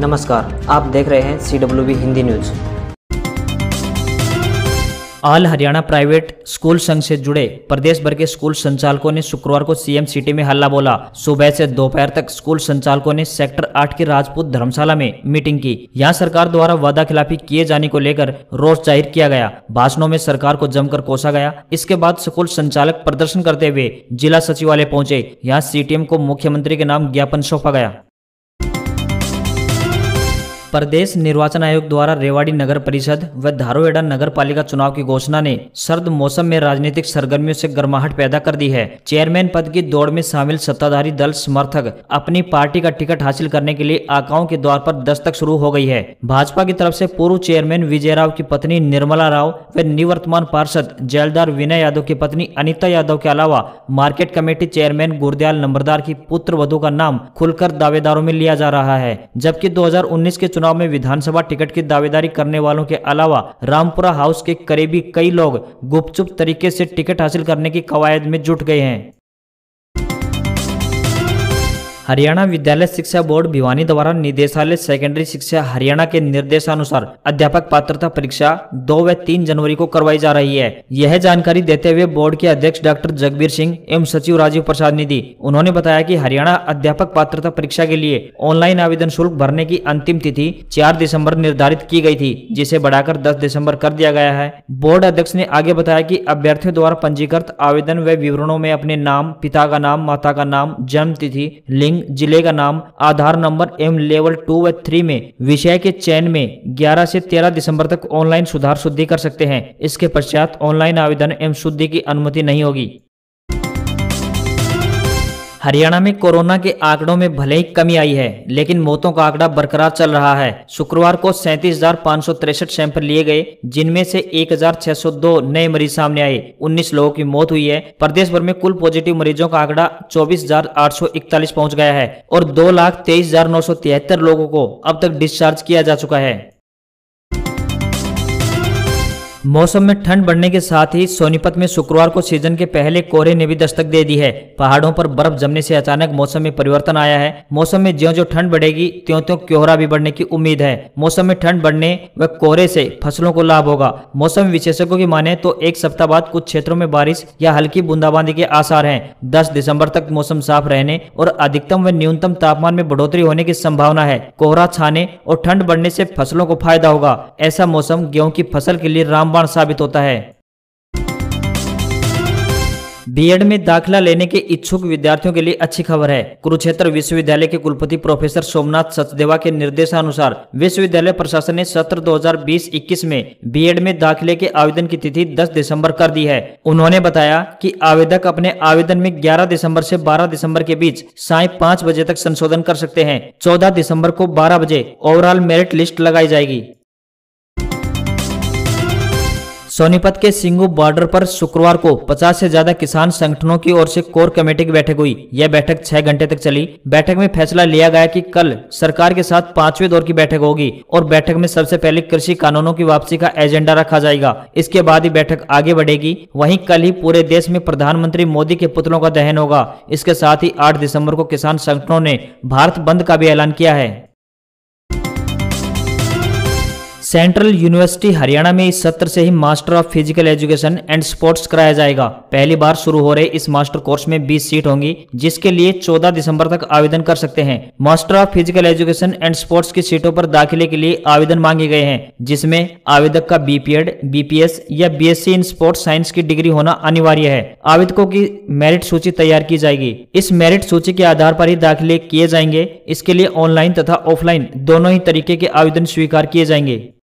नमस्कार आप देख रहे हैं C W B Hindi news all Haryana private school संघ से जुड़े प्रदेश भर के स्कूल संचालकों ने शुक्रवार को सीएम सिटी में हल्ला बोला सुबह से दोपहर तक स्कूल संचालकों ने सेक्टर आठ की राजपूत धर्मशाला में मीटिंग की यहां सरकार द्वारा वादा खिलाफी किए जाने को लेकर रोष जाहिर किया गया भाषणों में सरकार को जमकर कोसा गया इसके बाद स्कूल संचालक प्रदर्शन करते हुए जिला सचिवालय पहुंचे यहाँ सी को मुख्यमंत्री के नाम ज्ञापन सौंपा गया प्रदेश निर्वाचन आयोग द्वारा रेवाड़ी नगर परिषद व धारोहेड़ा नगर पालिका चुनाव की घोषणा ने सर्द मौसम में राजनीतिक सरगर्मियों से गर्माहट पैदा कर दी है चेयरमैन पद की दौड़ में शामिल सत्ताधारी दल समर्थक अपनी पार्टी का टिकट हासिल करने के लिए आकाओं के द्वार पर दस्तक शुरू हो गई है भाजपा की तरफ से पूर्व चेयरमैन विजय राव की पत्नी निर्मला राव व निवर्तमान पार्षद जेलदार विनय यादव की पत्नी अनिता यादव के अलावा मार्केट कमेटी चेयरमैन गुरदयाल नंबरदार की पुत्र वधु का नाम खुलकर दावेदारों में लिया जा रहा है जबकि दो के चुनाव में विधानसभा टिकट की दावेदारी करने वालों के अलावा रामपुरा हाउस के करीबी कई लोग गुपचुप तरीके से टिकट हासिल करने की कवायद में जुट गए हैं हरियाणा विद्यालय शिक्षा बोर्ड भिवानी द्वारा निदेशालय सेकेंडरी शिक्षा हरियाणा के निर्देशानुसार अध्यापक पात्रता परीक्षा दो व तीन जनवरी को करवाई जा रही है यह जानकारी देते हुए बोर्ड के अध्यक्ष डॉक्टर जगबीर सिंह एवं सचिव राजीव प्रसाद ने दी उन्होंने बताया की हरियाणा अध्यापक पात्रता परीक्षा के लिए ऑनलाइन आवेदन शुल्क भरने की अंतिम तिथि चार दिसम्बर निर्धारित की गयी थी जिसे बढ़ाकर दस दिसम्बर कर दिया गया है बोर्ड अध्यक्ष ने आगे बताया की अभ्यर्थियों द्वारा पंजीकृत आवेदन व विवरणों में अपने नाम पिता का नाम माता का नाम जन्म तिथि लिंग सिंह जिले का नाम Aadhaar number M level two व थ्री में विषय के चयन में 11 से 13 दिसंबर तक ऑनलाइन सुधार शुद्धि कर सकते हैं इसके पश्चात ऑनलाइन आवेदन एवं शुद्धि की अनुमति नहीं होगी हरियाणा में कोरोना के आंकड़ों में भले ही कमी आई है लेकिन मौतों का आंकड़ा बरकरार चल रहा है शुक्रवार को सैंतीस सैंपल लिए गए जिनमें से 1602 नए मरीज सामने आए 19 लोगों की मौत हुई है प्रदेश भर में कुल पॉजिटिव मरीजों का आंकड़ा इकतालीस पहुंच गया है और दो लाख तेईस लोगों को अब तक डिस्चार्ज किया जा चुका है मौसम में ठंड बढ़ने के साथ ही सोनीपत में शुक्रवार को सीजन के पहले कोहरे ने भी दस्तक दे दी है पहाड़ों पर बर्फ जमने से अचानक मौसम में परिवर्तन आया है मौसम में ज्यो ज्यो ठंड बढ़ेगी त्यों त्यों कोहरा भी बढ़ने की उम्मीद है मौसम में ठंड बढ़ने व कोहरे से फसलों को लाभ होगा मौसम विशेषज्ञों की माने तो एक सप्ताह बाद कुछ क्षेत्रों में बारिश या हल्की बूंदाबांदी के आसार है दस दिसम्बर तक मौसम साफ रहने और अधिकतम व न्यूनतम तापमान में बढ़ोतरी होने की संभावना है कोहरा छाने और ठंड बढ़ने से फसलों को फायदा होगा ऐसा मौसम गेहूँ की फसल के लिए राम रामबाण साबित होता है बीएड में दाखिला लेने के इच्छुक विद्यार्थियों के लिए अच्छी खबर है कुरुक्षेत्र विश्वविद्यालय के कुलपति प्रोफेसर सोमनाथ सचदेवा के निर्देशानुसार विश्वविद्यालय प्रशासन ने सत्र 2020-21 में बीएड में दाखिले के आवेदन की तिथि 10 दिसंबर कर दी है उन्होंने बताया कि आवेदक अपने आवेदन में 11 दिसम्बर ऐसी बारह दिसम्बर के बीच साय पाँच बजे तक संशोधन कर सकते हैं चौदह दिसम्बर को बारह बजे ओवरऑल मेरिट लिस्ट लगाई जाएगी सोनीपत के सिंगू बॉर्डर पर शुक्रवार को 50 से ज्यादा किसान संगठनों की ओर से कोर कमेटी की बैठक हुई यह बैठक 6 घंटे तक चली बैठक में फैसला लिया गया कि कल सरकार के साथ पांचवें दौर की बैठक होगी और बैठक में सबसे पहले कृषि कानूनों की वापसी का एजेंडा रखा जाएगा इसके बाद ही बैठक आगे बढ़ेगी वही कल ही पूरे देश में प्रधानमंत्री मोदी के पुतलों का दहन होगा इसके साथ ही आठ दिसम्बर को किसान संगठनों ने भारत बंद का भी ऐलान किया है सेंट्रल यूनिवर्सिटी हरियाणा में इस सत्र से ही master of physical education and sports कराया जाएगा पहली बार शुरू हो रहे इस मास्टर कोर्स में 20 सीट होंगी जिसके लिए 14 दिसंबर तक आवेदन कर सकते हैं master of physical education and sports की सीटों पर दाखिले के लिए आवेदन मांगे गए हैं जिसमें आवेदक का बीपीएड पी या बी इन स्पोर्ट्स साइंस की डिग्री होना अनिवार्य है आवेदकों की मेरिट सूची तैयार की जाएगी इस मेरिट सूची के आधार पर ही दाखिले किए जाएंगे इसके लिए ऑनलाइन तथा ऑफलाइन दोनों ही तरीके के आवेदन स्वीकार किए जाएंगे